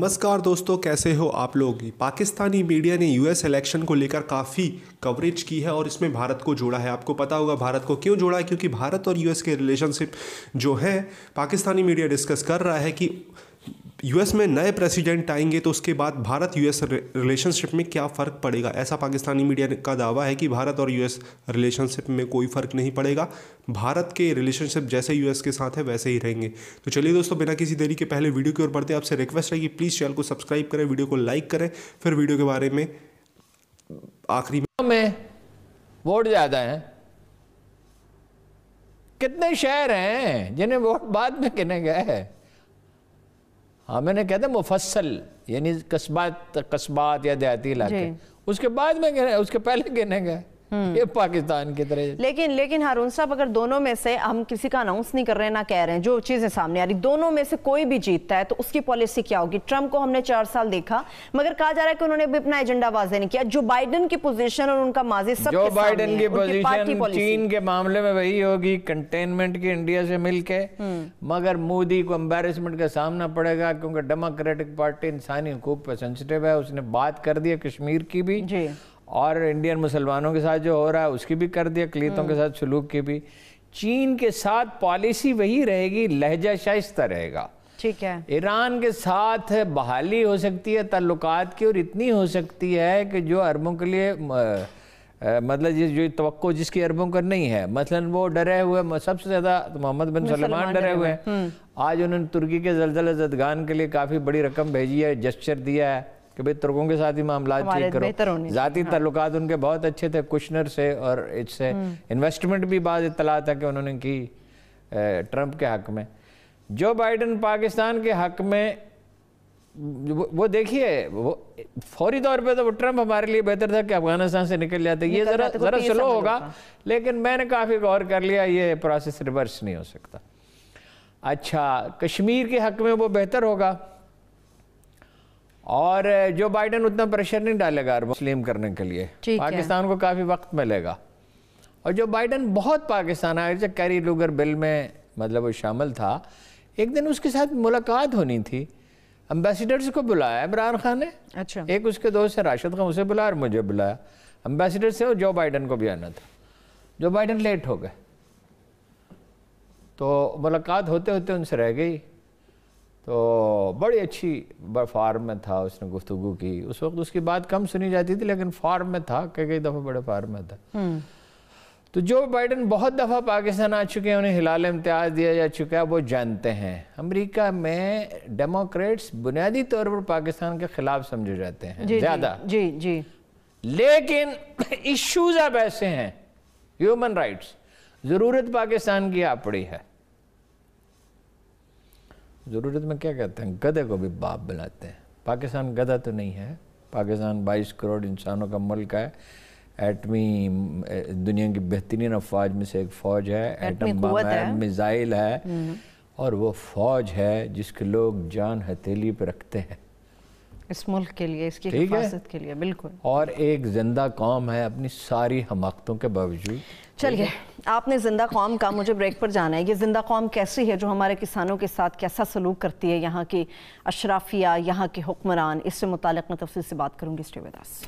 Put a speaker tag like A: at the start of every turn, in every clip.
A: नमस्कार दोस्तों कैसे हो आप लोग पाकिस्तानी मीडिया ने यूएस इलेक्शन को लेकर काफ़ी कवरेज की है और इसमें भारत को जोड़ा है आपको पता होगा भारत को क्यों जोड़ा है क्योंकि भारत और यूएस के रिलेशनशिप जो है पाकिस्तानी मीडिया डिस्कस कर रहा है कि यूएस में नए प्रेसिडेंट आएंगे तो उसके बाद भारत यूएस रिलेशनशिप में क्या फ़र्क पड़ेगा ऐसा पाकिस्तानी मीडिया का दावा है कि भारत और यूएस रिलेशनशिप में कोई फ़र्क नहीं पड़ेगा भारत के रिलेशनशिप जैसे यूएस के साथ है वैसे ही रहेंगे तो चलिए दोस्तों बिना किसी देरी के पहले वीडियो की ओर बढ़ते आपसे रिक्वेस्ट है कि प्लीज़ चैनल को सब्सक्राइब करें वीडियो को लाइक करें फिर वीडियो के बारे में आखिरी
B: में वोट ज़्यादा हैं कितने शहर हैं जिन्हें वोट बाद में गिने गए हैं हाँ मैंने कहते हैं मुफसल यानी कस्बात कस्बात या देहाती इलाके उसके बाद में उसके पहले गिने गए हम्म। ये पाकिस्तान की तरह
C: लेकिन लेकिन हारून साहब अगर दोनों में से हम किसी का अनाउंस नहीं कर रहे ना कह रहे हैं जो चीज़ें सामने आ रही दोनों में से कोई भी जीतता है तो उसकी पॉलिसी क्या होगी ट्रंप को हमने चार साल देखा मगर कहा जा रहा है कि उन्होंने भी अपना एजेंडा वाजे नहीं किया जो बाइडन की पोजिशन और उनका माजी सब जो बाइडन की पोजिशन चीन
B: के मामले में वही होगी कंटेनमेंट की इंडिया से मिलकर हम्म। मगर मोदी को एम्बेरसमेंट का सामना पड़ेगा क्योंकि डेमोक्रेटिक पार्टी इंसानी हकूक पर सेंसिटिव है उसने बात कर दिया कश्मीर की भी और इंडियन मुसलमानों के साथ जो हो रहा है उसकी भी कर दिया कलीतों के हम्म। साथ सलूक की भी चीन के साथ पॉलिसी वही रहेगी लहजा शाइस्ता रहेगा ठीक है ईरान के साथ बहाली हो सकती है ताल्लुकात की और इतनी हो सकती है कि जो अरबों के लिए मतलब जिस जो तो जिसकी अरबों का नहीं है मसलन वो डरे हुए सबसे ज़्यादा तो मोहम्मद बिन सलमान डरे हुए हैं हम्म। आज उन्होंने तुर्की के जलजला जदगान के लिए काफ़ी बड़ी रकम भेजी है जस्चर दिया है कि भाई तुर्कों के साथ ही मामला ठीक करो ज़ाती हाँ। उनके बहुत अच्छे थे कुशनर से और इससे इन्वेस्टमेंट हम्म। भी बाद इतला था कि उन्होंने की ट्रंप के हक में जो बाइडन पाकिस्तान के हक में वो, देखिए वो फौरी तौर पे तो वो ट्रंप हमारे लिए बेहतर था कि अफगानिस्तान से निकल जाते ये जरा जरा स्लो होगा लेकिन मैंने काफ़ी गौर कर लिया ये प्रोसेस रिवर्स नहीं हो सकता अच्छा कश्मीर के हक में वो बेहतर होगा और जो बाइडन उतना प्रेशर नहीं डालेगा अरब मुस्लिम करने के लिए पाकिस्तान को काफ़ी वक्त मिलेगा और जो बाइडन बहुत पाकिस्तान आया जब कैरी लूगर बिल में मतलब वो शामिल था एक दिन उसके साथ मुलाकात होनी थी अम्बेसडर्स को बुलाया इमरान खान ने अच्छा एक उसके दोस्त है राशिद खान उसे बुलाया और मुझे बुलाया अम्बेसडर से और जो बाइडन को भी आना था जो बाइडन लेट हो गए तो मुलाकात होते होते उनसे रह गई तो बड़ी अच्छी फार्म में था उसने गुफ्तु की उस वक्त उसकी बात कम सुनी जाती थी लेकिन फार्म में था कई कई दफ़ा बड़े फार्म में था हम्म। तो जो बाइडन बहुत दफ़ा पाकिस्तान आ चुके हैं उन्हें हिलाल इम्तियाज़ दिया जा चुका है वो जानते हैं अमेरिका में डेमोक्रेट्स बुनियादी तौर पर पाकिस्तान के खिलाफ समझे जाते हैं ज़्यादा जी जी लेकिन इश्यूज अब ऐसे हैं ह्यूमन राइट्स ज़रूरत पाकिस्तान की आ पड़ी है ज़रूरत में क्या कहते हैं गधे को भी बाप बनाते हैं पाकिस्तान गधा तो नहीं है पाकिस्तान 22 करोड़ इंसानों का मुल्क है एटमी दुनिया की बेहतरीन अफवाज में से एक फ़ौज है एटम बम है मिज़ाइल है हम्म। और वो फ़ौज है जिसके लोग जान हथेली पर रखते हैं
C: इस मुल्क के लिए इसकी हिफाजत के लिए बिल्कुल
B: और एक जिंदा कौम है अपनी सारी हमाकतों के बावजूद
C: चलिए आपने जिंदा कौम का मुझे ब्रेक पर जाना है ये जिंदा कौम कैसी है जो हमारे किसानों के साथ कैसा सलूक करती है यहाँ की अशराफिया यहाँ के हुक्मरान इससे मुतल मैं तफसील से बात करूँगी स्टेवेदास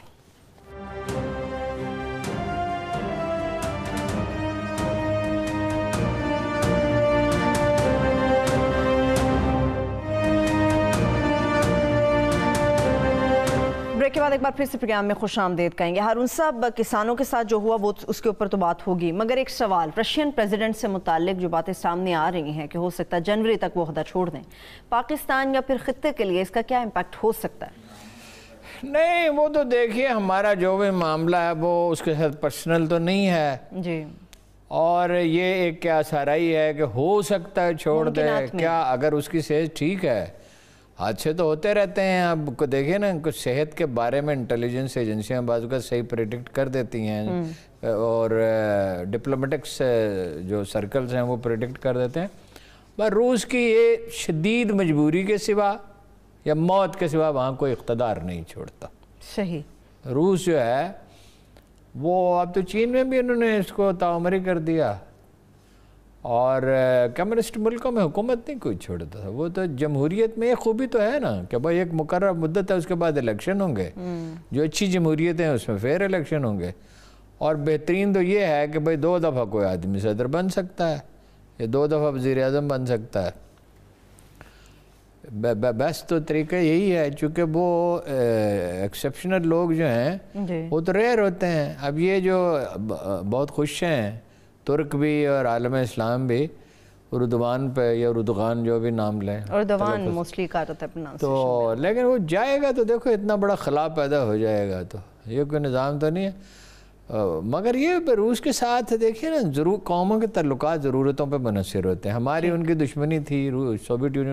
C: ब्रेक के बाद एक बार फिर से प्रोग्राम में खुश आमदेद कहेंगे हारून साहब किसानों के साथ जो हुआ वो तो उसके ऊपर तो बात होगी मगर एक सवाल रशियन प्रेसिडेंट से मुतल जो बातें सामने आ रही हैं कि हो सकता है जनवरी तक वो अहदा छोड़ दें पाकिस्तान या फिर ख़त्े के लिए इसका क्या इम्पैक्ट हो सकता है
B: नहीं वो तो देखिए हमारा जो भी मामला है वो उसके साथ पर्सनल तो नहीं है जी और ये एक क्या सारा ही है कि हो सकता है छोड़ दे क्या अगर उसकी सेहत ठीक है हादसे तो होते रहते हैं अब देखिए ना कुछ सेहत के बारे में इंटेलिजेंस एजेंसियां बाजू का सही प्रिडिक्ट कर देती हैं हम्म। और डिप्लोमेटिक्स जो सर्कल्स हैं वो प्रिडिक्ट कर देते हैं पर रूस की ये शदीद मजबूरी के सिवा या मौत के सिवा वहाँ कोई इकतदार नहीं छोड़ता सही रूस जो है वो अब तो चीन में भी उन्होंने इसको ताउमरी कर दिया और कम्युनिस्ट मुल्कों में हुकूमत नहीं कोई छोड़ता था वो तो जमहूरीत में एक खूबी तो है ना कि भाई एक मुकर मुद्दत है उसके बाद इलेक्शन होंगे हम्म। जो अच्छी जमहूरीतें हैं उसमें फिर इलेक्शन होंगे और बेहतरीन तो ये है कि भाई दो दफ़ा कोई आदमी सदर बन सकता है या दो दफ़ा वज़ी अजम बन सकता है बेस्ट तो तरीका यही है चूँकि वो एक्सेप्शनल लोग जो हैं वो तो रेयर होते हैं अब ये जो बहुत खुश हैं तुर्क भी और आलम इस्लाम भी उर्दवान पे या उर्दगान जो भी नाम लें उर्दवान
C: मोस्टली तो तो
B: लेकिन वो जाएगा तो देखो इतना बड़ा खला पैदा हो जाएगा तो ये कोई निज़ाम तो नहीं है आ, मगर ये रूस के साथ देखिए ना ज़रूर कौमों के तल्लक ज़रूरतों पर मुनसर होते हैं हमारी उनकी दुश्मनी थी सोवियत यून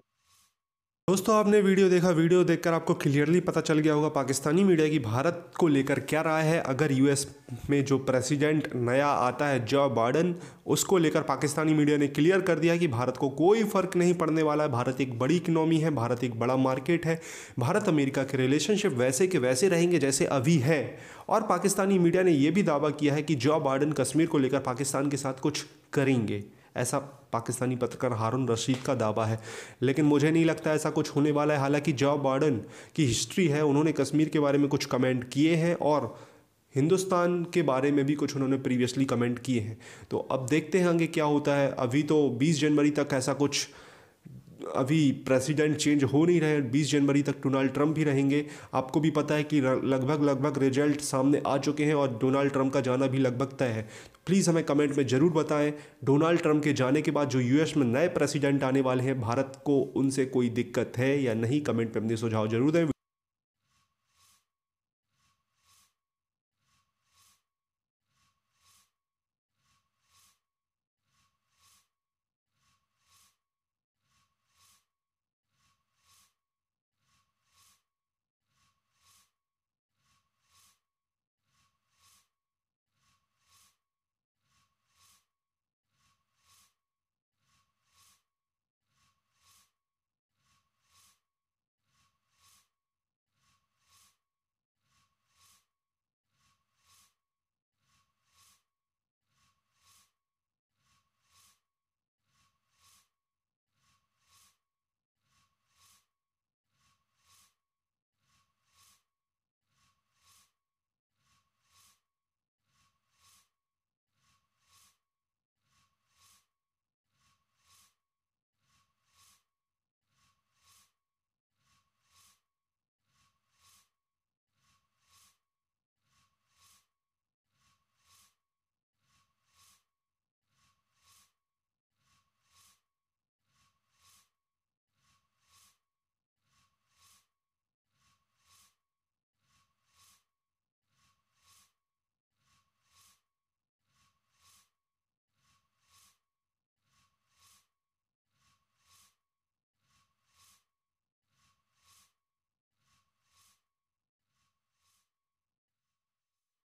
B: दोस्तों आपने वीडियो देखा
A: वीडियो देखकर आपको क्लियरली पता चल गया होगा पाकिस्तानी मीडिया की भारत को लेकर क्या राय है अगर यूएस में जो प्रेसिडेंट नया आता है जो बाइडन उसको लेकर पाकिस्तानी मीडिया ने क्लियर कर दिया कि भारत को कोई फ़र्क नहीं पड़ने वाला है भारत एक बड़ी इकनॉमी है भारत एक बड़ा मार्केट है भारत अमेरिका के रिलेशनशिप वैसे के वैसे रहेंगे जैसे अभी है और पाकिस्तानी मीडिया ने यह भी दावा किया है कि जो बाइडन कश्मीर को लेकर पाकिस्तान के साथ कुछ करेंगे ऐसा पाकिस्तानी पत्रकार हारून रशीद का दावा है लेकिन मुझे नहीं लगता ऐसा कुछ होने वाला है हालांकि जॉ बार्डन की हिस्ट्री है उन्होंने कश्मीर के बारे में कुछ कमेंट किए हैं और हिंदुस्तान के बारे में भी कुछ उन्होंने प्रीवियसली कमेंट किए हैं तो अब देखते हैं आगे क्या होता है अभी तो 20 जनवरी तक ऐसा कुछ अभी प्रेसिडेंट चेंज हो नहीं रहे बीस जनवरी तक डोनाल्ड ट्रंप ही रहेंगे आपको भी पता है कि लगभग लगभग रिजल्ट सामने आ चुके हैं और डोनाल्ड ट्रंप का जाना भी लगभग तय है प्लीज़ हमें कमेंट में ज़रूर बताएं डोनाल्ड ट्रंप के जाने के बाद जो यूएस में नए प्रेसिडेंट आने वाले हैं भारत को उनसे कोई दिक्कत है या नहीं कमेंट पर अपने सुझाव जरूर दें